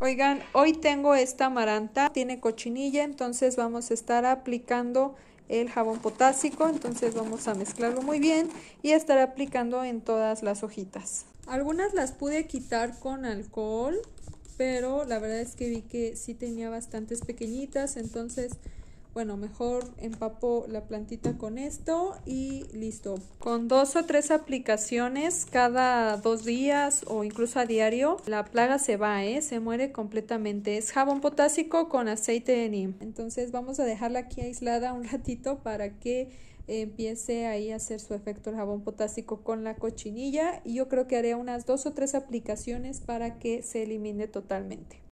Oigan, hoy tengo esta maranta, tiene cochinilla, entonces vamos a estar aplicando el jabón potásico, entonces vamos a mezclarlo muy bien y estar aplicando en todas las hojitas. Algunas las pude quitar con alcohol, pero la verdad es que vi que sí tenía bastantes pequeñitas, entonces bueno, mejor empapo la plantita con esto y listo. Con dos o tres aplicaciones cada dos días o incluso a diario, la plaga se va, ¿eh? se muere completamente. Es jabón potásico con aceite de neem. Entonces vamos a dejarla aquí aislada un ratito para que empiece ahí a hacer su efecto el jabón potásico con la cochinilla y yo creo que haré unas dos o tres aplicaciones para que se elimine totalmente.